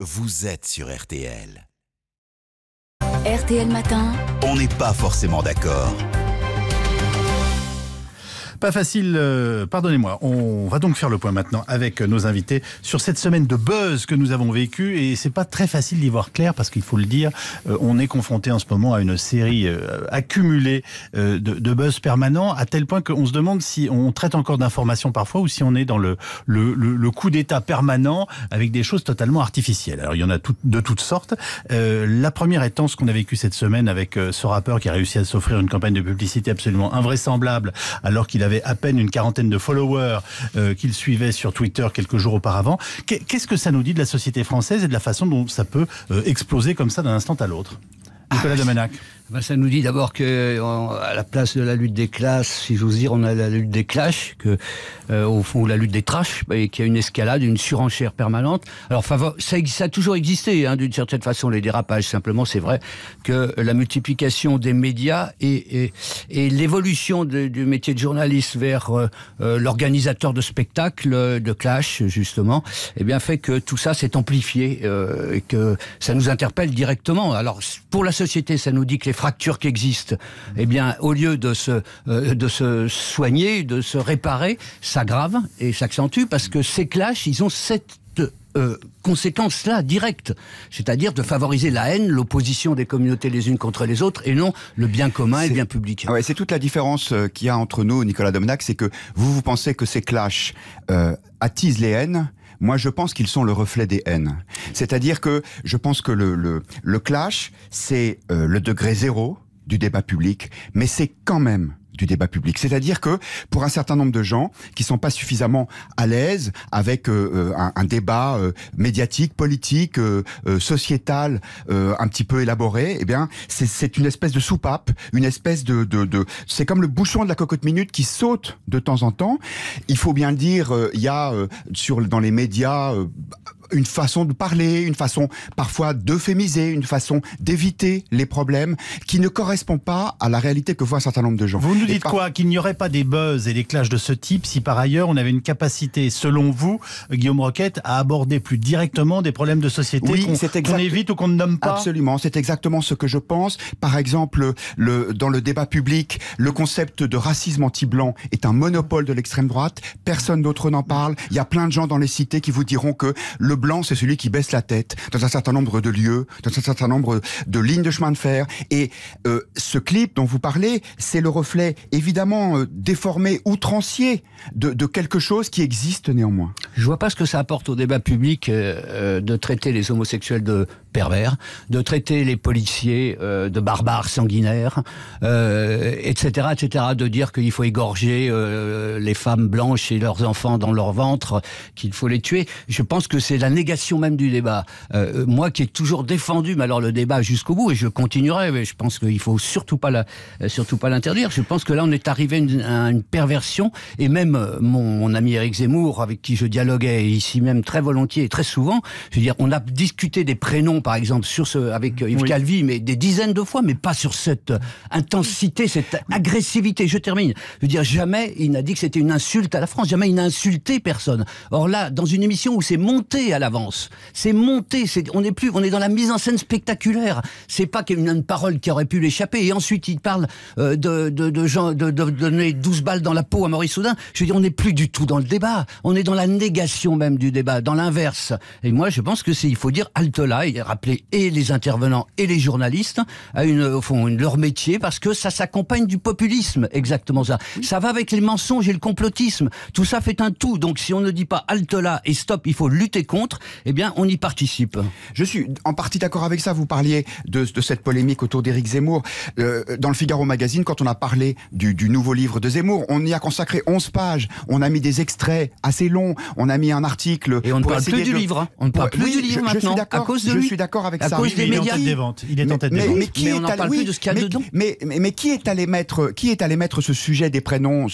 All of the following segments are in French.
vous êtes sur RTL. RTL Matin. On n'est pas forcément d'accord. Pas facile, euh, pardonnez-moi. On va donc faire le point maintenant avec euh, nos invités sur cette semaine de buzz que nous avons vécu Et c'est pas très facile d'y voir clair parce qu'il faut le dire, euh, on est confronté en ce moment à une série accumulée de, de, buzz permanents à tel point qu'on se demande si on traite encore d'informations parfois ou si on est dans le, le, le, coup d'état permanent avec des choses totalement artificielles. Alors il y en a de toutes sortes. la première étant ce qu'on a vécu cette semaine avec ce rappeur qui a réussi à s'offrir une campagne de publicité absolument invraisemblable alors qu'il avait avait à peine une quarantaine de followers euh, qu'il suivait sur Twitter quelques jours auparavant. Qu'est-ce que ça nous dit de la société française et de la façon dont ça peut euh, exploser comme ça d'un instant à l'autre Nicolas ah bah, ça nous dit d'abord que euh, à la place de la lutte des classes, si j'ose dire, on a la lutte des clashs, que euh, au fond la lutte des trashs, et qu'il y a une escalade, une surenchère permanente. Alors ça, ça a toujours existé, hein, d'une certaine façon, les dérapages. Simplement, c'est vrai que la multiplication des médias et, l'évolution du métier de journaliste vers euh, l'organisateur de spectacles, de clash, justement, eh bien fait que tout ça s'est amplifié et que ça nous interpelle directement. Alors pour la société, ça nous dit que les Fracture qui existent, eh bien, au lieu de se, euh, de se soigner, de se réparer, s'aggrave et s'accentue parce que ces clashs, ils ont cette euh, conséquence-là directe, c'est-à-dire de favoriser la haine, l'opposition des communautés les unes contre les autres, et non le bien commun et le bien public. Ah c'est toute la différence euh, qu'il y a entre nous, Nicolas Domenac, c'est que vous, vous pensez que ces clashs attisent les haines, moi, je pense qu'ils sont le reflet des haines. C'est-à-dire que je pense que le, clash, c'est euh, le degré zéro du débat public, mais c'est quand même du débat public. C'est-à-dire que pour un certain nombre de gens qui sont pas suffisamment à l'aise avec euh, euh, un, débat euh, médiatique, politique, sociétal, un petit peu élaboré, eh bien c'est une espèce de soupape, une espèce de, de, de... c'est comme le bouchon de la cocotte minute qui saute de temps en temps. Il faut bien le dire, il y a sur dans les médias une façon de parler, une façon parfois d'euphémiser, une façon d'éviter les problèmes qui ne correspond pas à la réalité que voient un certain nombre de gens. Vous nous dites quoi Qu'il n'y aurait pas des buzz et des clashs de ce type si par ailleurs on avait une capacité, selon vous, Guillaume Roquette, à aborder plus directement des problèmes de société qu'on évite ou qu'on ne nomme pas Absolument, c'est exactement ce que je pense. Par exemple, le, dans le débat public, le concept de racisme anti-blanc est un monopole de l'extrême droite. Personne d'autre n'en parle. Il y a plein de gens dans les cités qui vous diront que le blanc, c'est celui qui baisse la tête dans un certain nombre de lieux, dans un certain nombre de lignes de chemin de fer. Et euh, ce clip dont vous parlez, c'est le reflet évidemment euh, déformé, outrancier de, de, quelque chose qui existe néanmoins. Je vois pas ce que ça apporte au débat public euh, de traiter les homosexuels de pervers, de traiter les policiers de barbares sanguinaires, etc., etc., de dire qu'il faut égorger les femmes blanches et leurs enfants dans leur ventre, qu'il faut les tuer. Je pense que c'est la négation même du débat. Euh, euh, moi qui ai toujours défendu, mais alors le débat jusqu'au bout, et je continuerai, mais je pense qu'il faut surtout pas euh, surtout pas l'interdire. Je pense que là, on est arrivé une, à une perversion, et même mon, ami Eric Zemmour, avec qui je dialoguais ici même très volontiers et très souvent, je veux dire, on a discuté des prénoms, par exemple, sur ce, avec Yves Calvi, mais des dizaines de fois, mais pas sur cette intensité, cette agressivité. Je termine. Je veux dire, jamais il n'a dit que c'était une insulte à la France, jamais il n'a insulté personne. Or là, dans une émission où c'est monté à l'avance. C'est monté. C'est, on n'est plus. On est dans la mise en scène spectaculaire. C'est pas a une parole qui aurait pu l'échapper. Et ensuite, il parle euh, de, de, de, donner 12 balles dans la peau à Maurice Soudin, Je veux dire, on n'est plus du tout dans le débat. On est dans la négation même du débat, dans l'inverse. Et moi, je pense que c'est, il faut dire halte là et rappeler et les intervenants et les journalistes à une, fond, leur métier parce que ça s'accompagne du populisme. Exactement ça. Ça va avec les mensonges et le complotisme. Tout ça fait un tout. Donc, si on ne dit pas halte là et stop, il faut lutter contre eh bien, on y participe. Je suis en partie d'accord avec ça. Vous parliez de, cette polémique autour d'Éric Zemmour. Euh, dans le Figaro Magazine, quand on a parlé du, nouveau livre de Zemmour, on y a consacré 11 pages. On a mis des extraits assez longs. On a mis un article. Et on ne hein. parle plus du livre. On ne parle plus du livre maintenant. Je suis d'accord. À cause de Je suis d'accord avec ça. il est en tête des ventes. Il est en tête mais, qui de ce Mais, qui est allé mettre qui est allé mettre ce sujet des prénoms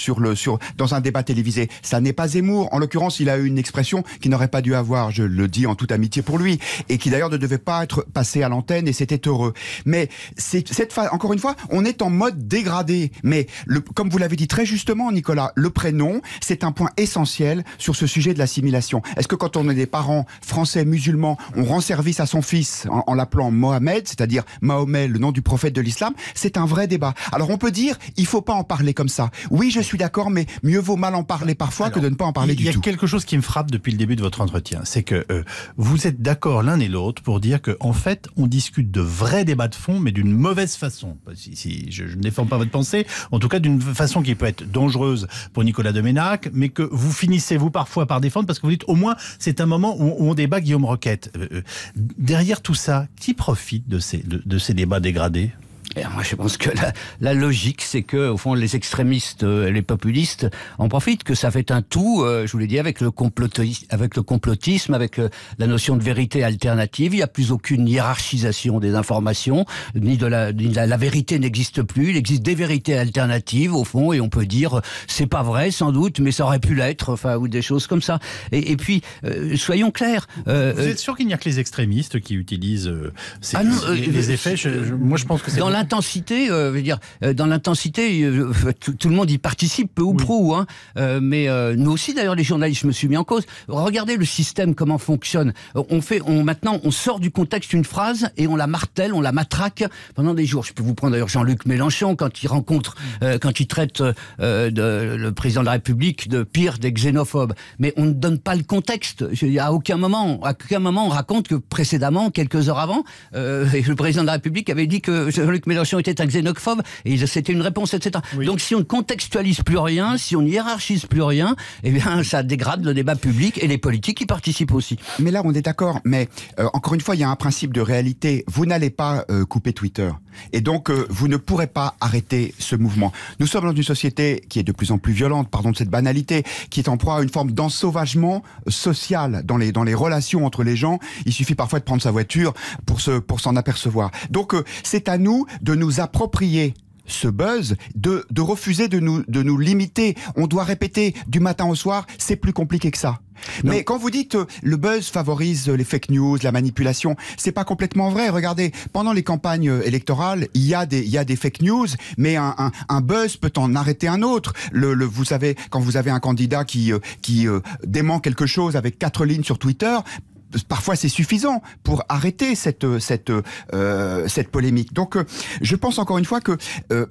dans un débat télévisé Ça n'est pas Zemmour. En l'occurrence, il a eu une expression qu'il n'aurait pas dû avoir je le dis en toute amitié pour lui, et qui d'ailleurs ne devait pas être passé à l'antenne, et c'était heureux. Mais cette fois, encore une fois, on est en mode dégradé. Mais comme vous l'avez dit très justement, Nicolas, le prénom, c'est un point essentiel sur ce sujet de l'assimilation. Est-ce que quand on est des parents français musulmans, on rend service à son fils en, l'appelant Mohamed, c'est-à-dire Mahomet, le nom du prophète de l'islam C'est un vrai débat. Alors on peut dire, il faut pas en parler comme ça. Oui, je suis d'accord, mais mieux vaut mal en parler parfois que de ne pas en parler du tout. Il y a quelque chose qui me frappe depuis le début de votre entretien, c'est que euh, vous êtes d'accord l'un et l'autre pour dire qu'en fait, on discute de vrais débats de fond, mais d'une mauvaise façon. Bah, si, je, ne défends pas votre pensée, en tout cas d'une façon qui peut être dangereuse pour Nicolas de Ménac mais que vous finissez vous parfois par défendre parce que vous dites au moins c'est un moment où, on débat Guillaume Roquette. Euh, euh, derrière tout ça, qui profite de ces, de ces débats dégradés et moi, je pense que la, la logique, c'est que, au fond, les extrémistes, euh, les populistes en profitent, que ça fait un tout, euh, je vous l'ai dit, avec le, complotisme, avec le complotisme, avec euh, la notion de vérité alternative. Il n'y a plus aucune hiérarchisation des informations, ni de la, la, vérité n'existe plus. Il existe des vérités alternatives, au fond, et on peut dire, c'est pas vrai, sans doute, mais ça aurait pu l'être, enfin, ou des choses comme ça. Et, puis, soyons clairs. Vous êtes sûr qu'il n'y a que les extrémistes qui utilisent ces, ah effets Moi, je pense que c'est intensité, euh, veux dire, euh, dans l'intensité, euh, tout, le monde y participe, peu ou prou. Hein, mais nous aussi, d'ailleurs, les journalistes, je me suis mis en cause. Regardez le système, comment fonctionne. On fait, on, maintenant, on sort du contexte une phrase et on la martèle, on la matraque pendant des jours. Je peux vous prendre d'ailleurs Jean-Luc Mélenchon quand il rencontre, quand il traite de, le président de la République de pire des xénophobes. Mais on ne donne pas le contexte. Je, à aucun moment, à aucun moment, on raconte que précédemment, quelques heures avant, le président de la République avait dit que Jean-Luc Mélenchon L'option était un xénophobe et c'était une réponse, etc. Donc si on ne contextualise plus rien, si on ne hiérarchise plus rien, eh bien ça dégrade le débat public et les politiques y participent aussi. Mais là, on est d'accord. Mais euh, encore une fois, il y a un principe de réalité. Vous n'allez pas euh, couper Twitter. Et donc, euh, vous ne pourrez pas arrêter ce mouvement. Nous sommes dans une société qui est de plus en plus violente, pardon de cette banalité, qui est en proie à une forme d'ensauvagement social dans les, dans les relations entre les gens. Il suffit parfois de prendre sa voiture pour s'en se, pour apercevoir. Donc, euh, c'est à nous de nous approprier ce buzz, de, de refuser de nous, de nous limiter. On doit répéter du matin au soir, c'est plus compliqué que ça. Mais quand vous dites euh, le buzz favorise euh, les fake news, la manipulation, c'est pas complètement vrai. Regardez, pendant les campagnes euh, électorales, il y a des, il y a des fake news, mais un, buzz peut en arrêter un autre. Le, vous savez, quand vous avez un candidat qui, qui dément quelque chose avec quatre lignes sur Twitter, parfois c'est suffisant pour arrêter cette cette euh, cette polémique. Donc euh, je pense encore une fois que euh,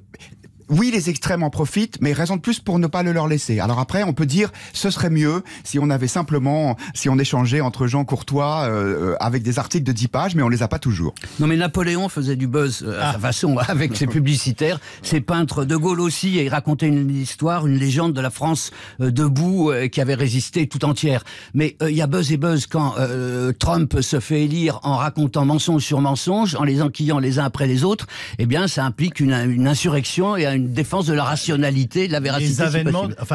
oui, les extrêmes en profitent, mais raison de plus pour ne pas le leur laisser. Alors après, on peut dire, ce serait mieux si on avait simplement, si on échangeait entre gens courtois euh, euh, avec des articles de 10 pages, mais on les a pas toujours. Non, mais Napoléon faisait du buzz euh, à sa ah. façon avec ses publicitaires, ses peintres. De Gaulle aussi, et il racontait une histoire, une légende de la France debout qui avait résisté tout entière. Mais il y a buzz et buzz quand Trump se fait élire en racontant mensonge sur mensonge, en les enquillant les uns après les autres. Eh bien, ça implique une, une insurrection et un une défense de la rationalité, de la véracité.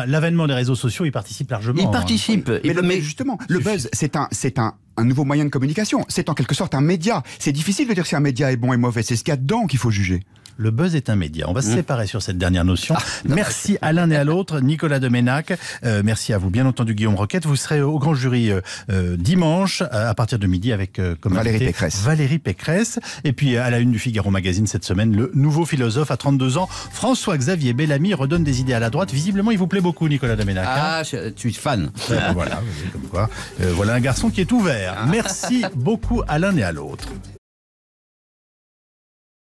l'avènement des réseaux sociaux, ils participent largement. Ils hein. participent. Mais, justement, le buzz, c'est un, c'est un, un nouveau moyen de communication. C'est en quelque sorte un média. C'est difficile de dire si un média est bon et mauvais. C'est ce qu'il y a dedans qu'il faut juger le buzz est un média. On va se mmh. séparer sur cette dernière notion. Ah, merci à l'un et à l'autre, Nicolas Demenac. Euh, merci à vous, bien entendu, Guillaume Roquette. Vous serez au grand jury euh, euh, dimanche à partir de midi avec Valérie Pécresse. Valérie Pécresse. Et puis à la une du Figaro Magazine cette semaine, le nouveau philosophe à 32 ans, François-Xavier Bellamy, redonne des idées à la droite. Visiblement, il vous plaît beaucoup, Nicolas Demenac. Hein. Ah, tu es fan. voilà, comme quoi. voilà un garçon qui est ouvert. Ah. Merci beaucoup à l'un et à l'autre.